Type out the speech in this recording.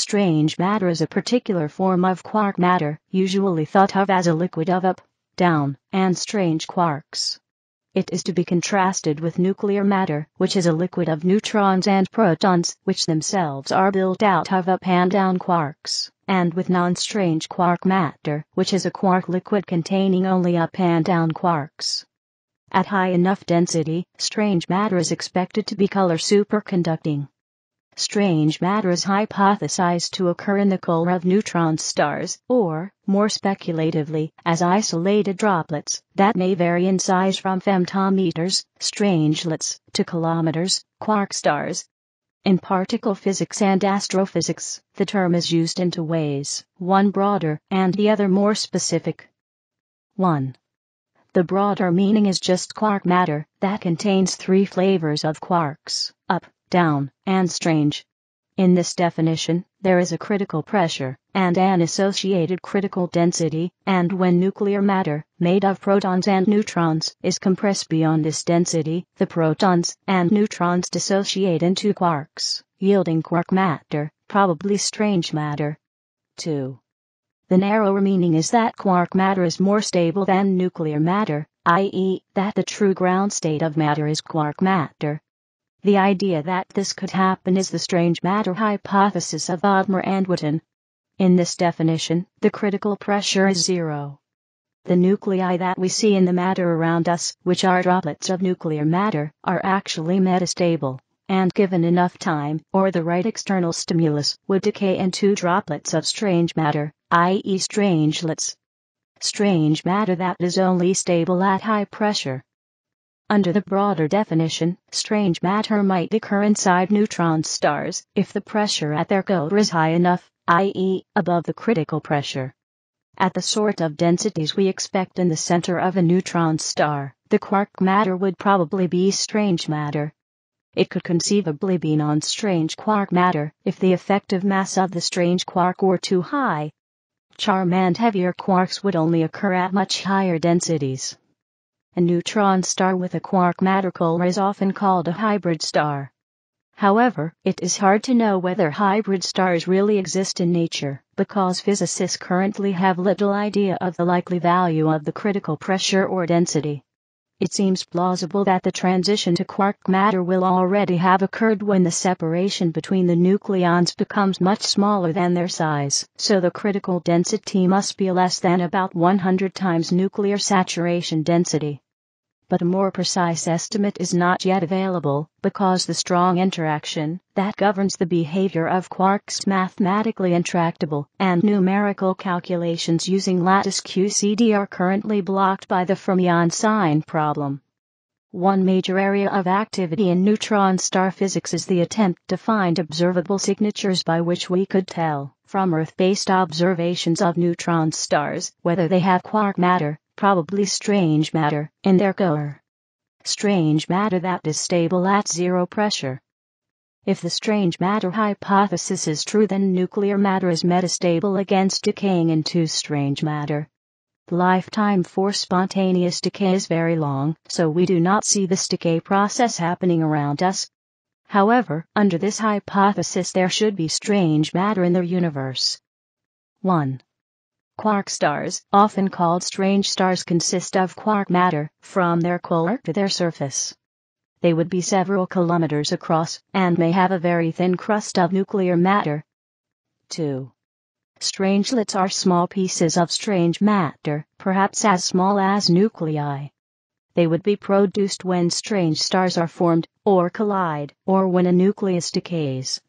Strange matter is a particular form of quark matter, usually thought of as a liquid of up, down, and strange quarks. It is to be contrasted with nuclear matter, which is a liquid of neutrons and protons, which themselves are built out of up and down quarks, and with non-strange quark matter, which is a quark liquid containing only up and down quarks. At high enough density, strange matter is expected to be color superconducting strange matters hypothesized to occur in the core of neutron stars, or, more speculatively, as isolated droplets that may vary in size from femtometers, strangelets, to kilometers, quark stars. In particle physics and astrophysics, the term is used in two ways, one broader and the other more specific. 1. The broader meaning is just quark matter that contains three flavors of quarks, up, down, and strange. In this definition, there is a critical pressure, and an associated critical density, and when nuclear matter, made of protons and neutrons, is compressed beyond this density, the protons and neutrons dissociate into quarks, yielding quark matter, probably strange matter. 2. The narrower meaning is that quark matter is more stable than nuclear matter, i.e., that the true ground state of matter is quark matter, the idea that this could happen is the strange matter hypothesis of Bodmer and Witten. In this definition, the critical pressure is zero. The nuclei that we see in the matter around us, which are droplets of nuclear matter, are actually metastable, and given enough time, or the right external stimulus, would decay into droplets of strange matter, i.e. strangelets. Strange matter that is only stable at high pressure. Under the broader definition, strange matter might occur inside neutron stars if the pressure at their core is high enough, i.e., above the critical pressure. At the sort of densities we expect in the center of a neutron star, the quark matter would probably be strange matter. It could conceivably be non-strange quark matter if the effective mass of the strange quark were too high. Charm and heavier quarks would only occur at much higher densities. A neutron star with a quark matter core is often called a hybrid star. However, it is hard to know whether hybrid stars really exist in nature, because physicists currently have little idea of the likely value of the critical pressure or density. It seems plausible that the transition to quark matter will already have occurred when the separation between the nucleons becomes much smaller than their size, so the critical density must be less than about 100 times nuclear saturation density but a more precise estimate is not yet available because the strong interaction that governs the behavior of quarks mathematically intractable and numerical calculations using lattice QCD are currently blocked by the fermion sign problem. One major area of activity in neutron star physics is the attempt to find observable signatures by which we could tell, from Earth based observations of neutron stars, whether they have quark matter, probably strange matter, in their core. Strange matter that is stable at zero pressure. If the strange matter hypothesis is true then nuclear matter is metastable against decaying into strange matter. The lifetime for spontaneous decay is very long, so we do not see this decay process happening around us. However, under this hypothesis there should be strange matter in the universe. 1. Quark stars, often called strange stars, consist of quark matter, from their core to their surface. They would be several kilometers across and may have a very thin crust of nuclear matter. 2. Strangelets are small pieces of strange matter, perhaps as small as nuclei. They would be produced when strange stars are formed, or collide, or when a nucleus decays.